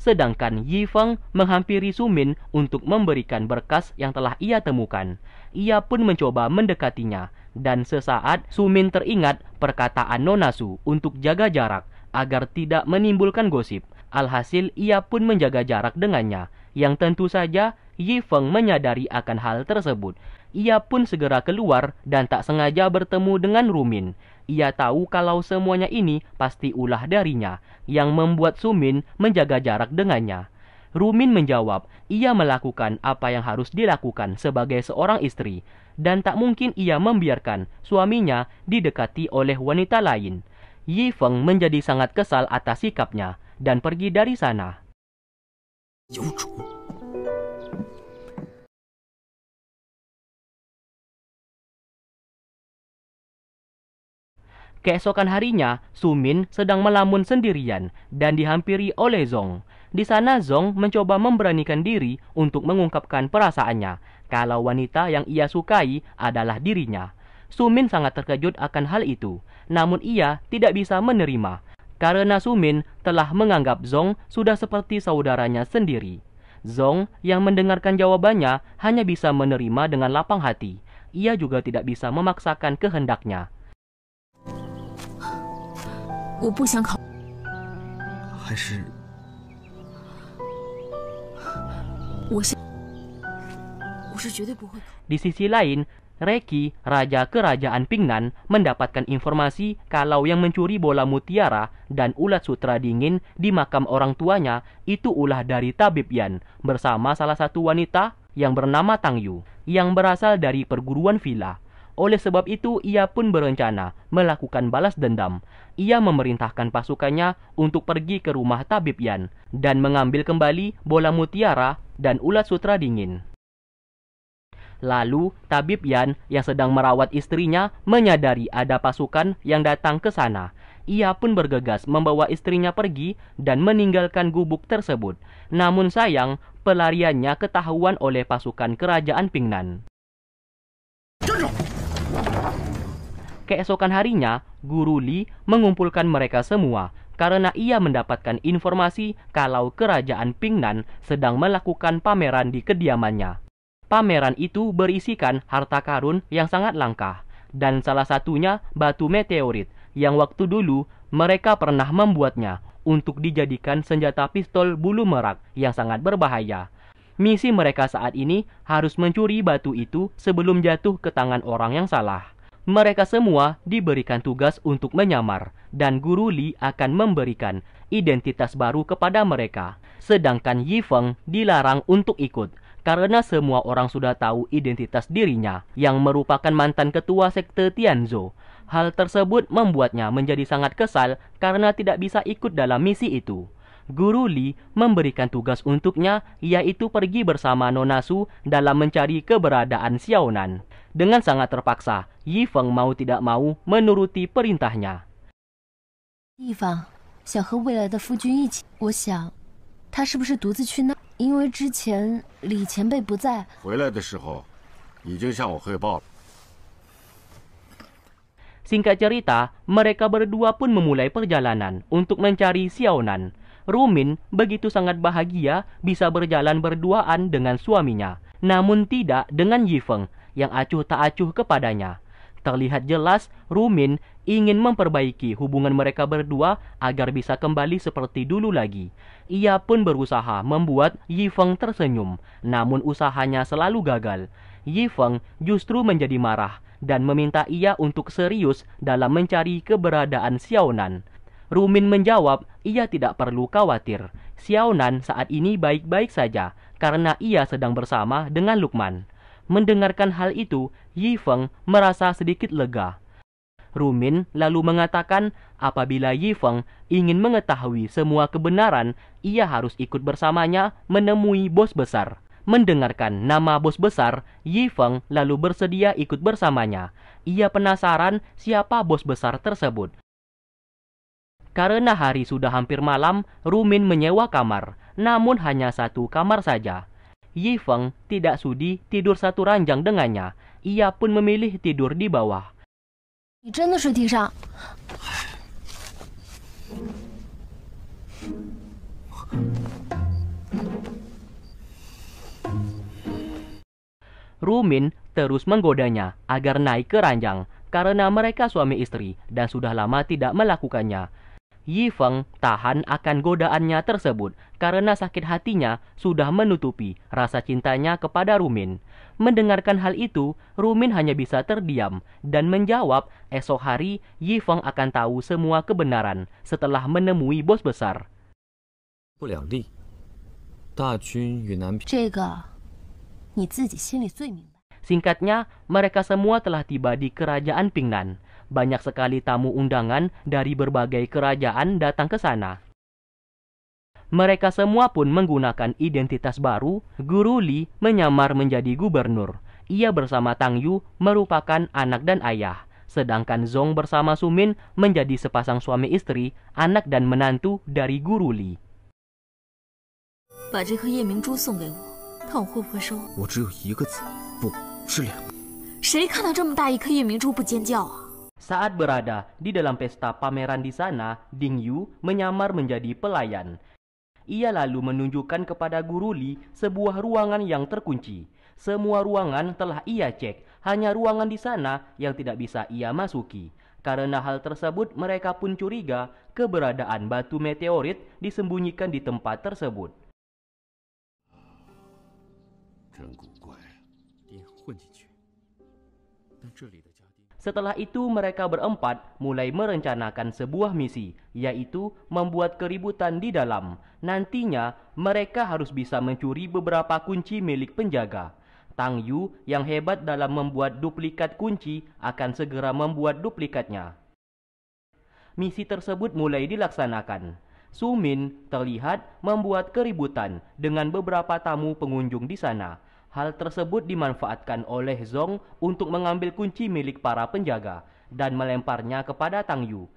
sedangkan Yi Feng menghampiri Sumin untuk memberikan berkas yang telah ia temukan. Ia pun mencoba mendekatinya, dan sesaat Sumin teringat perkataan Nonasu untuk jaga jarak agar tidak menimbulkan gosip. Alhasil ia pun menjaga jarak dengannya, yang tentu saja Yi Feng menyadari akan hal tersebut. Ia pun segera keluar dan tak sengaja bertemu dengan Rumin. Ia tahu kalau semuanya ini pasti ulah darinya yang membuat Sumin menjaga jarak dengannya. Rumin menjawab, ia melakukan apa yang harus dilakukan sebagai seorang istri dan tak mungkin ia membiarkan suaminya didekati oleh wanita lain. Yi Feng menjadi sangat kesal atas sikapnya dan pergi dari sana. Keesokan harinya, Sumin sedang melamun sendirian dan dihampiri oleh Zong. Di sana Zong mencoba memberanikan diri untuk mengungkapkan perasaannya kalau wanita yang ia sukai adalah dirinya. Sumin sangat terkejut akan hal itu, namun ia tidak bisa menerima karena Sumin telah menganggap Zong sudah seperti saudaranya sendiri. Zong yang mendengarkan jawabannya hanya bisa menerima dengan lapang hati. Ia juga tidak bisa memaksakan kehendaknya. 我不想考。还是我是我是绝对不会考。Di sisi lain, Reki, raja kerajaan Pingnan, mendapatkan informasi kalau yang mencuri bola mutiara dan ulat sutra dingin di makam orang tuanya itu ulah dari Tabib Yan bersama salah satu wanita yang bernama Tang Yu, yang berasal dari perguruan villa. Oleh sebab itu, ia pun berencana melakukan balas dendam. Ia memerintahkan pasukannya untuk pergi ke rumah Tabib Yan dan mengambil kembali bola mutiara dan ulat sutra dingin. Lalu, Tabib Yan yang sedang merawat istrinya menyadari ada pasukan yang datang ke sana. Ia pun bergegas membawa istrinya pergi dan meninggalkan gubuk tersebut. Namun sayang, pelariannya ketahuan oleh pasukan kerajaan Pingnan. keesokan harinya, Guru Li mengumpulkan mereka semua karena ia mendapatkan informasi kalau kerajaan Pingnan sedang melakukan pameran di kediamannya. Pameran itu berisikan harta karun yang sangat langka, dan salah satunya batu meteorit yang waktu dulu mereka pernah membuatnya untuk dijadikan senjata pistol bulu merak yang sangat berbahaya. Misi mereka saat ini harus mencuri batu itu sebelum jatuh ke tangan orang yang salah. Mereka semua diberikan tugas untuk menyamar, dan Guru Li akan memberikan identitas baru kepada mereka. Sedangkan Yi Feng dilarang untuk ikut karena semua orang sudah tahu identitas dirinya yang merupakan mantan ketua sekte Tianzhou. Hal tersebut membuatnya menjadi sangat kesal karena tidak bisa ikut dalam misi itu. Guru Li memberikan tugas untuknya yaitu pergi bersama Nonasu dalam mencari keberadaan Xiaonan. Dengan sangat terpaksa, Yi Feng mau tidak mau menuruti perintahnya. Yi Feng, 想和未来的夫君一起，我想，他是不是独自去那？因为之前李前辈不在，回来的时候已经向我汇报了。Singkat cerita, mereka berdua pun memulai perjalanan untuk mencari Xiaonan. Rumin begitu sangat bahagia bisa berjalan berduaan dengan suaminya. Namun tidak dengan Yifeng yang acuh tak acuh kepadanya. Terlihat jelas Rumin ingin memperbaiki hubungan mereka berdua agar bisa kembali seperti dulu lagi. Ia pun berusaha membuat Yifeng tersenyum, namun usahanya selalu gagal. Yifeng justru menjadi marah dan meminta ia untuk serius dalam mencari keberadaan Xiaonan. Rumin menjawab, ia tidak perlu khawatir. Xiaonan saat ini baik-baik saja karena ia sedang bersama dengan Lukman. Mendengarkan hal itu, Yi Feng merasa sedikit lega. Rumin lalu mengatakan apabila Yi Feng ingin mengetahui semua kebenaran, ia harus ikut bersamanya menemui bos besar. Mendengarkan nama bos besar, Yi Feng lalu bersedia ikut bersamanya. Ia penasaran siapa bos besar tersebut. Karena hari sudah hampir malam, Rumin menyewa kamar, namun hanya satu kamar saja. Yi Feng tidak sudi tidur satu ranjang dengannya. Ia pun memilih tidur di bawah. Rumin terus menggodanya agar naik ke ranjang karena mereka suami istri dan sudah lama tidak melakukannya. Yi Feng tahan akan godaannya tersebut karena sakit hatinya sudah menutupi rasa cintanya kepada Rumin. Mendengarkan hal itu, Rumin hanya bisa terdiam dan menjawab esok hari Yi Feng akan tahu semua kebenaran setelah menemui bos besar. Singkatnya, mereka semua telah tiba di kerajaan Pingnan. Banyak sekali tamu undangan dari berbagai kerajaan datang ke sana. Mereka semua pun menggunakan identitas baru. Guru Li menyamar menjadi gubernur. Ia bersama Tang Yu merupakan anak dan ayah, sedangkan Zong bersama Sumin menjadi sepasang suami istri, anak dan menantu dari Guru Li. 把这颗夜明珠送给我，看我会不会收。我只有一个字，不是两个。谁看到这么大一颗夜明珠不尖叫啊？saat berada di dalam pesta pameran di sana, Ding Yu menyamar menjadi pelayan. Ia lalu menunjukkan kepada Guru Li sebuah ruangan yang terkunci. Semua ruangan telah ia cek, hanya ruangan di sana yang tidak bisa ia masuki. Karena hal tersebut mereka pun curiga keberadaan batu meteorit disembunyikan di tempat tersebut. Setelah itu mereka berempat mulai merencanakan sebuah misi, yaitu membuat keributan di dalam. Nantinya mereka harus bisa mencuri beberapa kunci milik penjaga. Tang Yu yang hebat dalam membuat duplikat kunci akan segera membuat duplikatnya. Misi tersebut mulai dilaksanakan. Sumin terlihat membuat keributan dengan beberapa tamu pengunjung di sana. Hal tersebut dimanfaatkan oleh Zong untuk mengambil kunci milik para penjaga dan melemparnya kepada Tang Yu.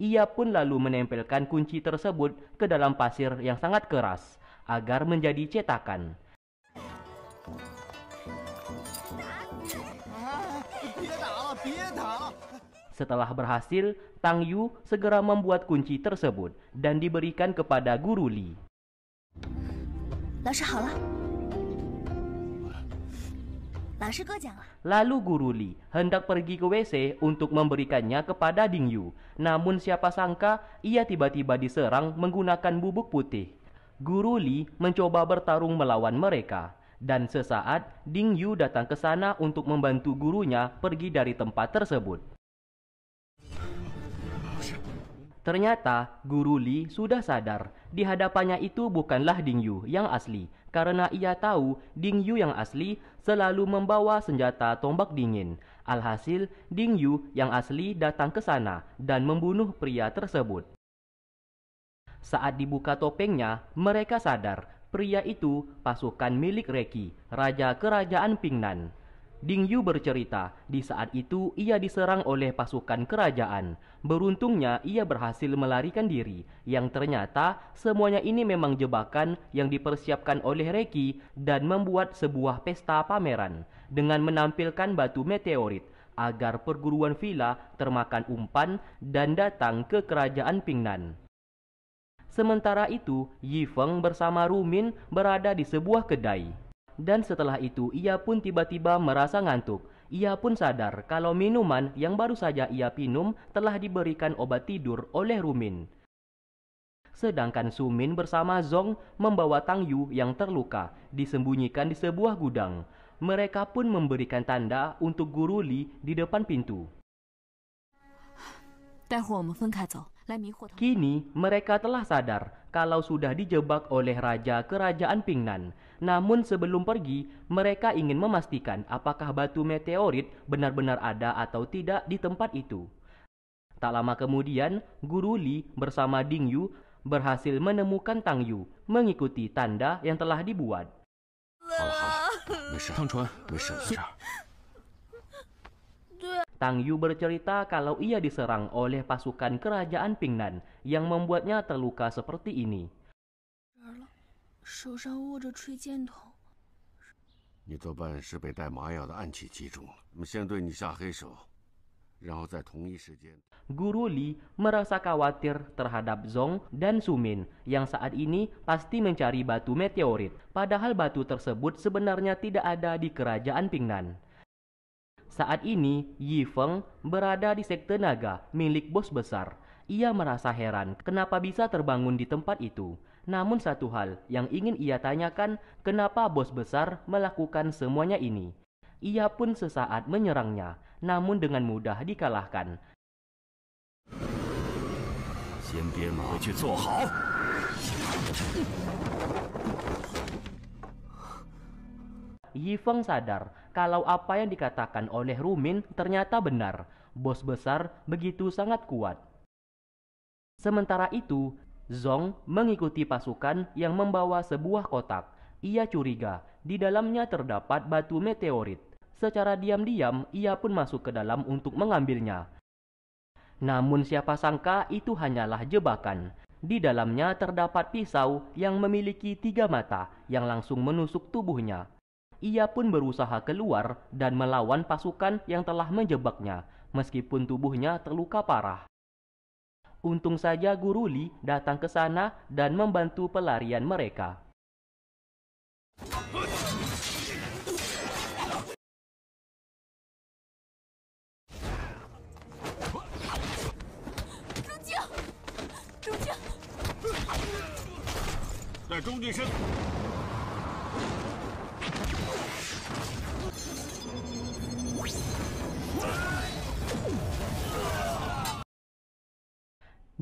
Ia pun lalu menempelkan kunci tersebut ke dalam pasir yang sangat keras agar menjadi cetakan. Setelah berhasil, Tang Yu segera membuat kunci tersebut dan diberikan kepada Guru Li. Lalu guru Li hendak pergi ke WC untuk memberikannya kepada Ding Yu. Namun siapa sangka ia tiba-tiba diserang menggunakan bubuk putih. Guru Li mencoba bertarung melawan mereka. Dan sesaat Ding Yu datang ke sana untuk membantu gurunya pergi dari tempat tersebut. Ternyata guru Li sudah sadar di hadapannya itu bukanlah Ding Yu yang asli, karena ia tahu Ding Yu yang asli selalu membawa senjata tombak dingin. Alhasil, Ding Yu yang asli datang ke sana dan membunuh pria tersebut. Saat dibuka topengnya, mereka sadar pria itu pasukan milik Reki, raja kerajaan Pingnan. Ding Yu bercerita, di saat itu ia diserang oleh pasukan kerajaan. Beruntungnya ia berhasil melarikan diri, yang ternyata semuanya ini memang jebakan yang dipersiapkan oleh Reki dan membuat sebuah pesta pameran dengan menampilkan batu meteorit agar perguruan villa termakan umpan dan datang ke kerajaan Pingnan. Sementara itu, Yi Feng bersama Rumin berada di sebuah kedai. Dan setelah itu ia pun tiba-tiba merasa ngantuk. Ia pun sadar kalau minuman yang baru saja ia minum telah diberikan obat tidur oleh Rumin. Sedangkan Sumin bersama Zong membawa Tang Yu yang terluka disembunyikan di sebuah gudang. Mereka pun memberikan tanda untuk Guru Li di depan pintu. Kini mereka telah sadar kalau sudah dijebak oleh raja kerajaan Pingnan. Namun sebelum pergi, mereka ingin memastikan apakah batu meteorit benar-benar ada atau tidak di tempat itu. Tak lama kemudian, Guru Li bersama Ding Yu berhasil menemukan Tang Yu mengikuti tanda yang telah dibuat. Tang Yu bercerita kalau ia diserang oleh pasukan kerajaan Pingnan yang membuatnya terluka seperti ini. Guru Li merasa khawatir terhadap Zong dan Sumin yang saat ini pasti mencari batu meteorit, padahal batu tersebut sebenarnya tidak ada di kerajaan Pingnan. Saat ini, Yi Feng berada di sekte naga milik bos besar. Ia merasa heran kenapa bisa terbangun di tempat itu. Namun satu hal yang ingin ia tanyakan, kenapa bos besar melakukan semuanya ini? Ia pun sesaat menyerangnya, namun dengan mudah dikalahkan. Yifeng sadar kalau apa yang dikatakan oleh Rumin ternyata benar. Bos besar begitu sangat kuat. Sementara itu, Zong mengikuti pasukan yang membawa sebuah kotak. Ia curiga di dalamnya terdapat batu meteorit. Secara diam-diam, ia pun masuk ke dalam untuk mengambilnya. Namun siapa sangka itu hanyalah jebakan. Di dalamnya terdapat pisau yang memiliki tiga mata yang langsung menusuk tubuhnya ia pun berusaha keluar dan melawan pasukan yang telah menjebaknya, meskipun tubuhnya terluka parah. Untung saja Guru Li datang ke sana dan membantu pelarian mereka.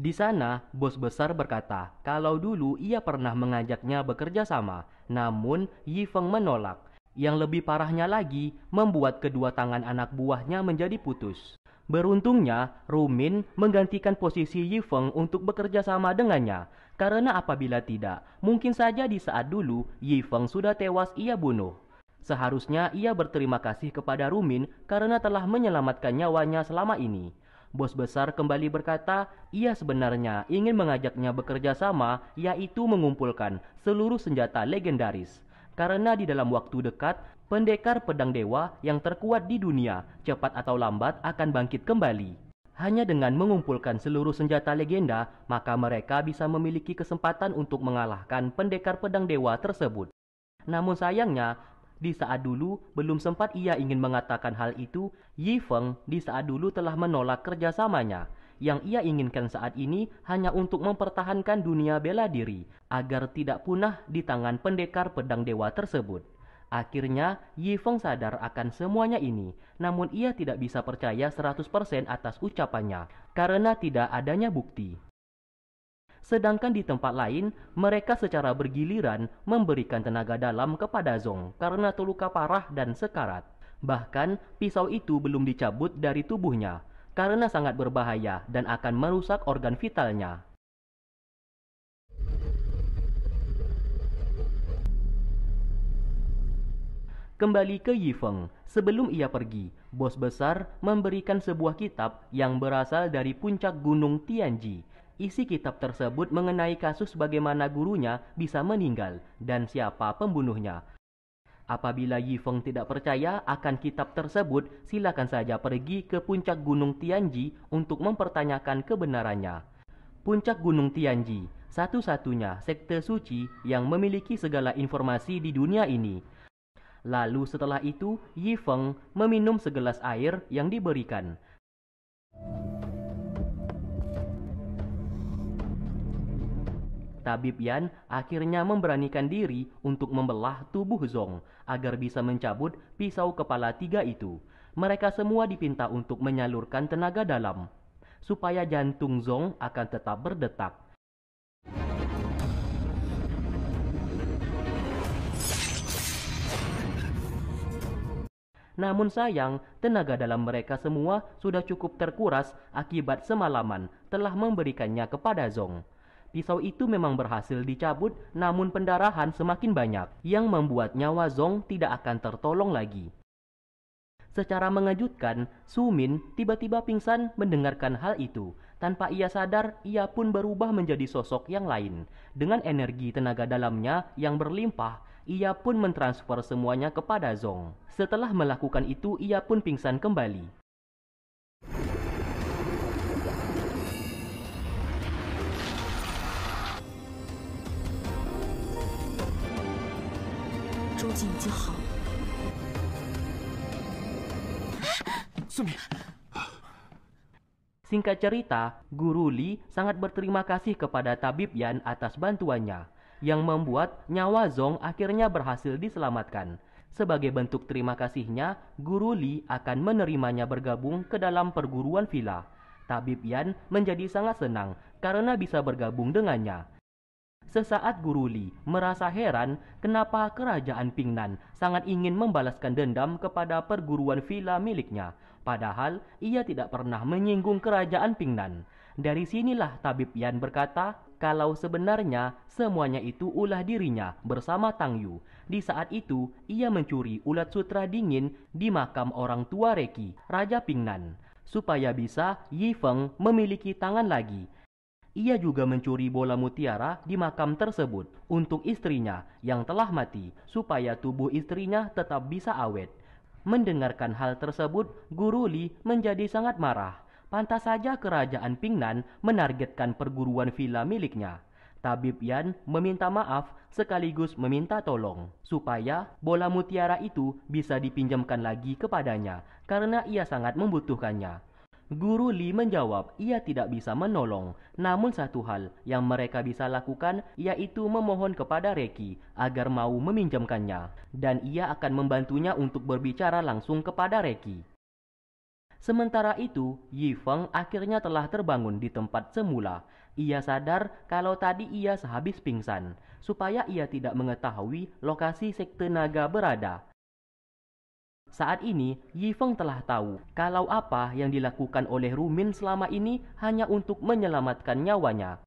Di sana, bos besar berkata kalau dulu ia pernah mengajaknya bekerja sama, namun Yi Feng menolak. Yang lebih parahnya lagi, membuat kedua tangan anak buahnya menjadi putus. Beruntungnya, Rumin menggantikan posisi Yi Feng untuk bekerja sama dengannya, karena apabila tidak, mungkin saja di saat dulu Yi Feng sudah tewas ia bunuh. Seharusnya ia berterima kasih kepada Rumin karena telah menyelamatkan nyawanya selama ini. Bos besar kembali berkata, ia sebenarnya ingin mengajaknya bekerja sama, yaitu mengumpulkan seluruh senjata legendaris. Karena di dalam waktu dekat, pendekar pedang dewa yang terkuat di dunia cepat atau lambat akan bangkit kembali. Hanya dengan mengumpulkan seluruh senjata legenda, maka mereka bisa memiliki kesempatan untuk mengalahkan pendekar pedang dewa tersebut. Namun sayangnya, di saat dulu, belum sempat ia ingin mengatakan hal itu, Yi Feng di saat dulu telah menolak kerjasamanya. Yang ia inginkan saat ini hanya untuk mempertahankan dunia bela diri, agar tidak punah di tangan pendekar pedang dewa tersebut. Akhirnya, Yi Feng sadar akan semuanya ini, namun ia tidak bisa percaya 100% atas ucapannya, karena tidak adanya bukti. Sedangkan di tempat lain, mereka secara bergiliran memberikan tenaga dalam kepada Zong karena terluka parah dan sekarat. Bahkan, pisau itu belum dicabut dari tubuhnya karena sangat berbahaya dan akan merusak organ vitalnya. Kembali ke Yifeng, sebelum ia pergi, bos besar memberikan sebuah kitab yang berasal dari puncak gunung Tianji Isi kitab tersebut mengenai kasus bagaimana gurunya bisa meninggal dan siapa pembunuhnya. Apabila Yifeng tidak percaya akan kitab tersebut, silakan saja pergi ke puncak Gunung Tianji untuk mempertanyakan kebenarannya. Puncak Gunung Tianji, satu-satunya sekte suci yang memiliki segala informasi di dunia ini. Lalu setelah itu, Yifeng meminum segelas air yang diberikan. Tabib Yan akhirnya memberanikan diri untuk membelah tubuh Zong agar bisa mencabut pisau kepala tiga itu. Mereka semua dipinta untuk menyalurkan tenaga dalam supaya jantung Zong akan tetap berdetak. Namun sayang, tenaga dalam mereka semua sudah cukup terkuras akibat semalaman telah memberikannya kepada Zong. Pisau itu memang berhasil dicabut, namun pendarahan semakin banyak, yang membuat nyawa Zong tidak akan tertolong lagi. Secara mengejutkan, Sumin tiba-tiba pingsan mendengarkan hal itu. Tanpa ia sadar, ia pun berubah menjadi sosok yang lain. Dengan energi tenaga dalamnya yang berlimpah, ia pun mentransfer semuanya kepada Zong. Setelah melakukan itu, ia pun pingsan kembali. Singkat cerita, Guru Li sangat berterima kasih kepada Tabib Yan atas bantuannya, yang membuat nyawa Zong akhirnya berhasil diselamatkan. Sebagai bentuk terima kasihnya, Guru Li akan menerimanya bergabung ke dalam perguruan villa. Tabib Yan menjadi sangat senang karena bisa bergabung dengannya. Sesaat Guru Li merasa heran kenapa kerajaan Pingnan sangat ingin membalaskan dendam kepada perguruan villa miliknya. Padahal ia tidak pernah menyinggung kerajaan Pingnan. Dari sinilah Tabib Yan berkata, kalau sebenarnya semuanya itu ulah dirinya bersama Tang Yu. Di saat itu, ia mencuri ulat sutra dingin di makam orang tua Reki, Raja Pingnan supaya bisa Yi Feng memiliki tangan lagi ia juga mencuri bola mutiara di makam tersebut untuk istrinya yang telah mati, supaya tubuh istrinya tetap bisa awet. Mendengarkan hal tersebut, Guru Li menjadi sangat marah. Pantas saja kerajaan Pingnan menargetkan perguruan villa miliknya. Tabib Yan meminta maaf sekaligus meminta tolong supaya bola mutiara itu bisa dipinjamkan lagi kepadanya karena ia sangat membutuhkannya. Guru Li menjawab ia tidak bisa menolong, namun satu hal yang mereka bisa lakukan yaitu memohon kepada Reki agar mau meminjamkannya, dan ia akan membantunya untuk berbicara langsung kepada Reki. Sementara itu, Yi Feng akhirnya telah terbangun di tempat semula. Ia sadar kalau tadi ia sehabis pingsan, supaya ia tidak mengetahui lokasi sekte naga berada. Saat ini, Yifeng telah tahu kalau apa yang dilakukan oleh Rumin selama ini hanya untuk menyelamatkan nyawanya.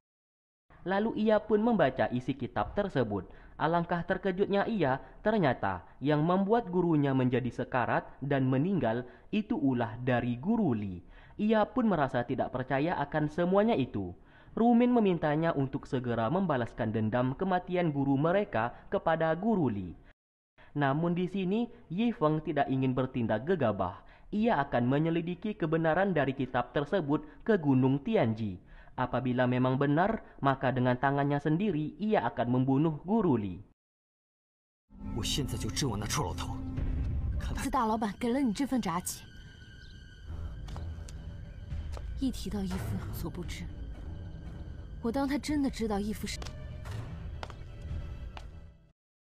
Lalu ia pun membaca isi kitab tersebut. Alangkah terkejutnya ia, ternyata yang membuat gurunya menjadi sekarat dan meninggal itu ulah dari guru Li. Ia pun merasa tidak percaya akan semuanya itu. Rumin memintanya untuk segera membalaskan dendam kematian guru mereka kepada guru Li. Namun di sini, Yi Feng tidak ingin bertindak gegabah. Ia akan menyelidiki kebenaran dari kitab tersebut ke Gunung Tianji. Apabila memang benar, maka dengan tangannya sendiri ia akan membunuh Guru Li. 我现在就质问那臭老头，看自大老板给了你这份札记，一提到义父有所不知，我当他真的知道义父是。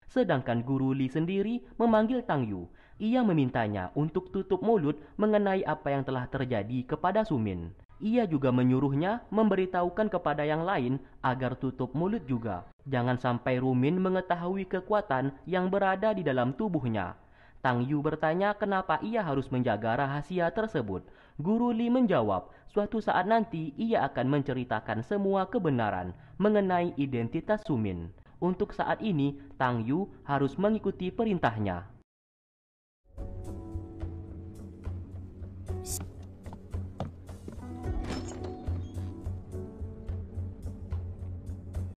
Sedangkan guru Li sendiri memanggil Tang Yu. Ia memintanya untuk tutup mulut mengenai apa yang telah terjadi kepada Sumin. Ia juga menyuruhnya memberitahukan kepada yang lain agar tutup mulut juga. Jangan sampai Rumin mengetahui kekuatan yang berada di dalam tubuhnya. Tang Yu bertanya kenapa ia harus menjaga rahasia tersebut. Guru Li menjawab, suatu saat nanti ia akan menceritakan semua kebenaran mengenai identitas Sumin. Untuk saat ini, Tang Yu harus mengikuti perintahnya.